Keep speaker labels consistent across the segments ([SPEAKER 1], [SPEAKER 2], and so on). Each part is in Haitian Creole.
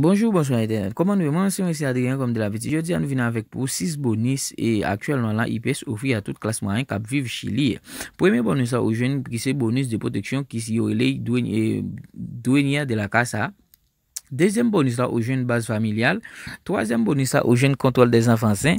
[SPEAKER 1] Bonjour, bonsoir Internet. Comment nous Moi, c'est Adrien, comme de l'habitude. Je dis à nous venir avec pour 6 bonus et actuellement, là IPS offre à toute classe moyenne qui vivre Chili. Premier bonus à aux jeunes, qui c'est bonus de protection qui s'y relaye euh, douaniers de la CASA. Deuxième bonus là aux jeunes base familiale. Troisième bonus ça aux jeunes contrôle des enfants sains.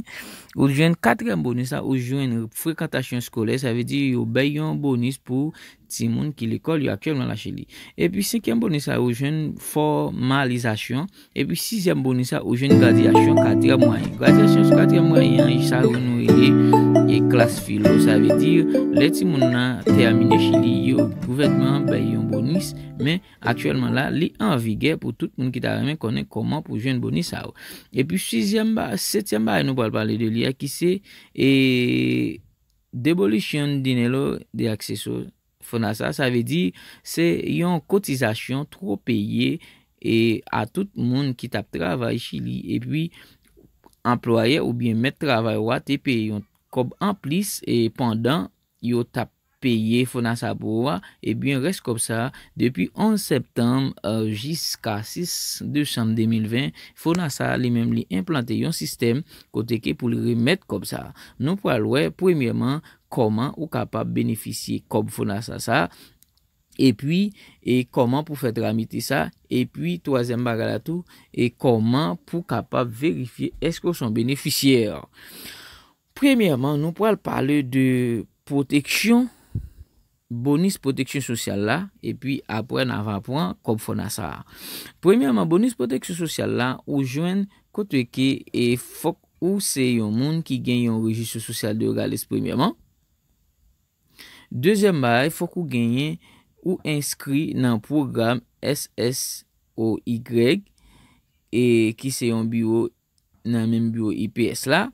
[SPEAKER 1] Aux jeunes quatrième bonus ça aux jeunes fréquentation scolaire. Ça veut dire, au un bonus pour ti moun ki l'ekol yo akchèlman la chè li. E pi sè kèm bonisa yo jèn formalizasyon, e pi sè kèm bonisa yo jèn gradyasyon katèm wanyan. Gradyasyon katèm wanyan, yi sa yon nou yi e, e klas filo, sa vi dir, le ti moun nan termine chè li yo, pou vetman, bay yon bonis, men akchèlman la, li anvige pou tout moun ki ta remè konèk koman pou jèn bonisa yo. E pi sè kèm ba, sè kèm ba, nou bal balè de li, a ki se, e, debolisyon dinè lo, de aksèso, e Fonasa sa ve di se yon kotizasyon tro peye e a tout moun ki tap travay chili e pi employe ou bien met travay wa te peye yon kob an plis e pandan yo tap peye fonasa bo wa e bin res kob sa depi 11 septem jiska 6 december 2020 fonasa li menm li implante yon sistem kote ke pou li remet kob sa. Non po alwe, premièman, koman ou kapap beneficye Kob Fonasa sa, e pwi, e koman pou fète ramite sa, e pwi, toazen bagalato, e koman pou kapap verifiye eske ou son beneficye. Premièrement, nou pou al pale de protection, bonus protection social la, e pwi apren avanpouan Kob Fonasa sa. Premièrement, bonus protection social la, ou jwen koteke e fok ou se yon moun ki gen yon rejissyo sosyal de ralese premièrement, Dezem bar, fok ou genye ou inskri nan program SSOY ki se yon bureau nan menm bureau IPS la.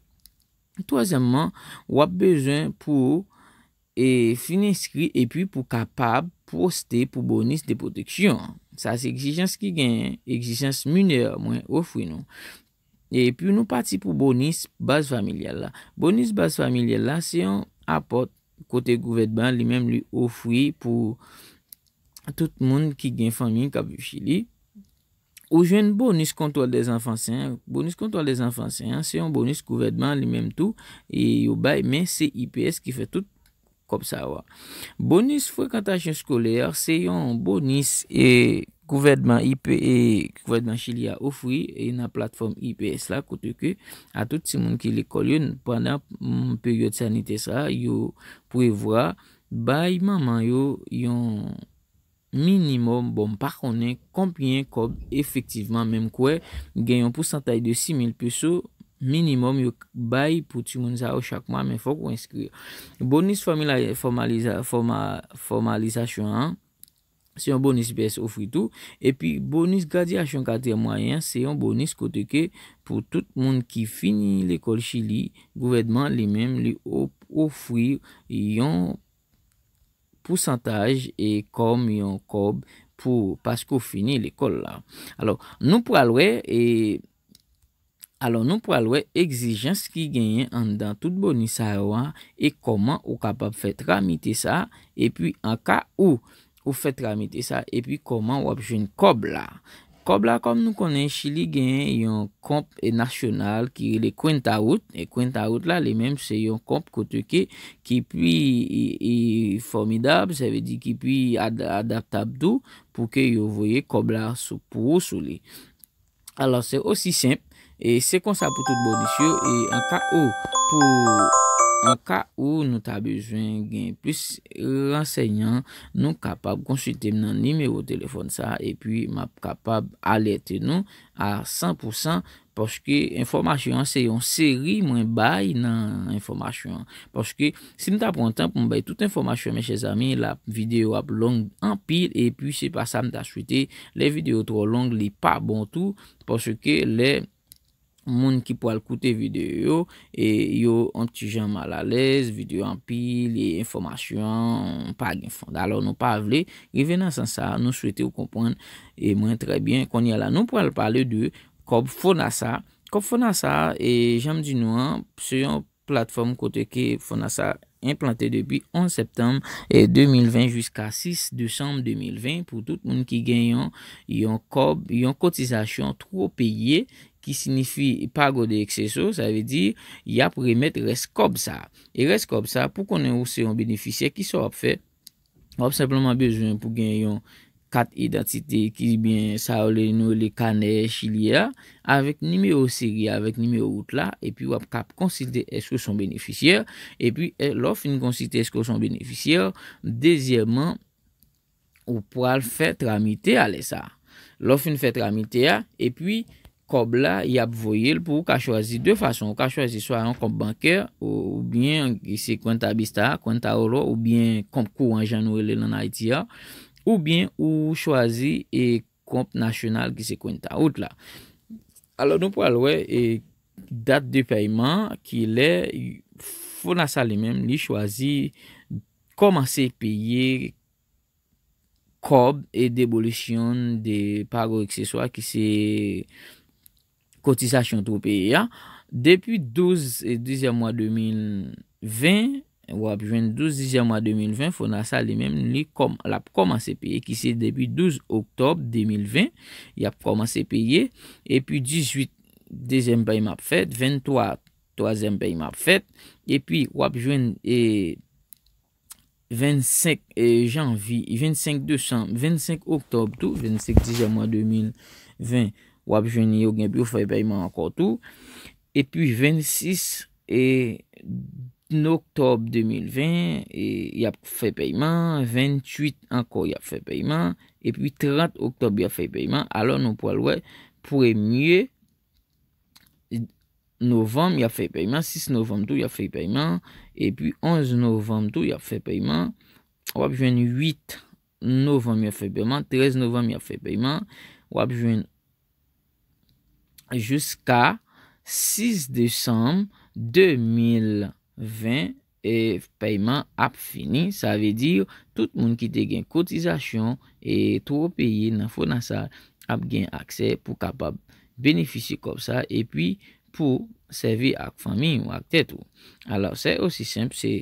[SPEAKER 1] Toazemman, wap bezen pou fin inskri epi pou kapab poste pou bonus de proteksyon. Sa se egjijans ki genye, egjijans mune mwen ofri nou. Epi nou pati pou bonus baz familial la. Bonus baz familial la se yon apot Kote gouvedman li mem li oufoui pou tout moun ki gen fanyin kabu chili. Ou jen bonus kontwa de zanfansen, bonus kontwa de zanfansen, se yon bonus gouvedman li mem tou, e yo bay men se IPS ki fe tout kop sa wa. Bonus fwe kantajen skoleyar, se yon bonus e... Kouvedman IP e kouvedman chili a ofri e na platform IPS la kote ke a tout ti moun ki le kol yon pandan mm, peryote sanite sa yo prevoa bayi maman yo yon minimum bon pa konen kompiyen kob efektivman menm kwe gen yon pousantay de 6000 peso minimum yo bayi pou ti moun za o chakman men fok ou inskri. Bonis formalizasyon an. Se yon bonus bes, oufwi tou. E pi, bonus gradi asyon kater mwayen, se yon bonus koteke. Pou tout moun ki fini l'ekol chili, gouvedman li mèm li oufwi yon pousantaj e kom yon kob pou paskou fini l'ekol la. Alors, nou pralwe, e, exijens ki genyen an dan tout bonus awa, e koman ou kapap fet ramite sa, e pi an ka ou. Ou fet ramite sa. E pi koman wap jwen kob la. Kob la kom nou konen. Chili gen yon komp e nasyonal. Ki le kwen ta wot. E kwen ta wot la. Le menm se yon komp koteke. Ki pi e formidab. Se ve di ki pi adaptab do. Pou ke yo voye kob la pou ou sou li. Alors se osi semp. E se konsa pou tout bon disyo. E anta ou pou... Mwen ka ou nou ta bezwen gen plus rasegnan, nou kapab konsyute mnen nime ou telefon sa, epi map kapab alerte nou a 100% porske informasyon se yon seri mwen bay nan informasyon. Porske si nou ta prontan pou mbay tout informasyon, meche zami, la video ap long empil, epi se pa sa mta swite, le video tro long li pa bon tou, porske le... moun ki pou al koute videyo, e yo an ti jan mal alèz, videyo an pil, e informasyon, an pag inform, alò nou pa avle, e venan san sa, nou souwete ou kompon, e mwen trebyen, kon yal an nou pou al pale de, Kob Fonasa, Kob Fonasa, e janm di nou an, se yon platform kote ke Fonasa, implantè debi 11 septem, e 2020, jiska 6 december 2020, pou tout moun ki genyon, yon kob, yon kotizasyon, tro peye, e, ki sinifi pa go de ekseso, sa ve di, yap remet res kob sa, e res kob sa, pou konen ou se yon beneficer, ki so ap fe, ap sepleman bejwen pou gen yon, kat identite, ki li bin, sa ou le nou, le kane, chili ya, avek nime ou seri, avek nime ou utla, e pi wap kap konsite, eske son beneficer, e pi, lop fin konsite, eske son beneficer, deseyman, ou pou al fet ramite, ale sa, lop fin fet ramite, e pi, e pi, kob la, y ap voyel pou ou ka chwazi de fason, ou ka chwazi swa an komp bankè ou bien ki se konta abista, konta oro, ou bien komp kou an janou elen an haitia ou bien ou chwazi e komp nasyonal ki se konta out la. Alors nou po alwe e dat de peyman ki le founasa li men, li chwazi koman se peye kob e debolisyon de pago ekse swa ki se kotizasyon tou peye, ya, depi 12 e 10e mwa 2020, wapjwen 12, 10e mwa 2020, fwona sa li menm li kom la pkoman se peye, ki se depi 12 oktob 2020, ya pkoman se peye, e pi 18 10e bay map fet, 23 3e bay map fet, e pi wapjwen e 25 janvi, 25 25 oktob 2020, 10e mwa 2020, Wapjweni yo genpyo fè peyman ankor tou. E pi 26 e n'oktop 2020. E yap fè peyman. 28 ankor yap fè peyman. E pi 30 oktob yap fè peyman. Alon nou po alwè. 1e novem yap fè peyman. 6 novem tou yap fè peyman. E pi 11 novem tou yap fè peyman. Wapjweni 8 novem yap fè peyman. 13 novem yap fè peyman. Wapjweni. Juska 6 Desem, 2020, peyman ap fini. Sa ve di yo, tout moun ki te gen kotizasyon e touro peyi nan founan sa ap gen akse pou kapab benefisi kop sa. E pi pou sevi ak fami ou ak tet ou. Alors, se osi semp se,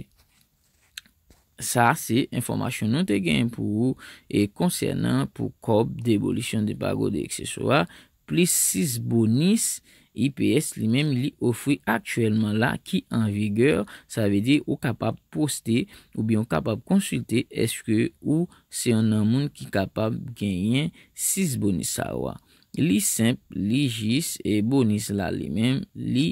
[SPEAKER 1] sa se informasyon nou te gen pou ou e konsernan pou kop debolisyon de bago de eksesoar. plis 6 bonis IPS li mem li ofri aktuelman la ki an vigeur. Sa ave de ou kapab poste ou bi an kapab konsulte eske ou se an nan moun ki kapab genyen 6 bonis sa wa. Li semp, li jis e bonis la li mem, li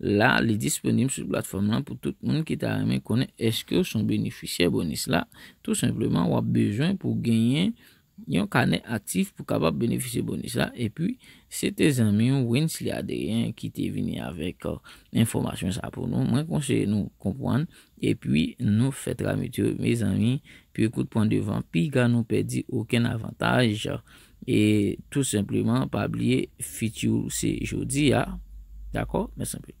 [SPEAKER 1] la li disponim sou platforman pou tout moun ki ta remen kone eske ou son beneficia bonis la. Tout sempleman wap bejwen pou genyen bonis Yon ka ne aktif pou kabab benefise boni sa E pi, se te zanmi yon wens li ade yon Ki te vini avek uh, Informasyon sa pou nou Mwen konseye nou kompwan E pi nou fet ramit yo Pi ekout pon devan Pi ga nou pedi oken avantaj E tout sempleman Pa ablie fit yo se jodi ya Dako, mwen sempleman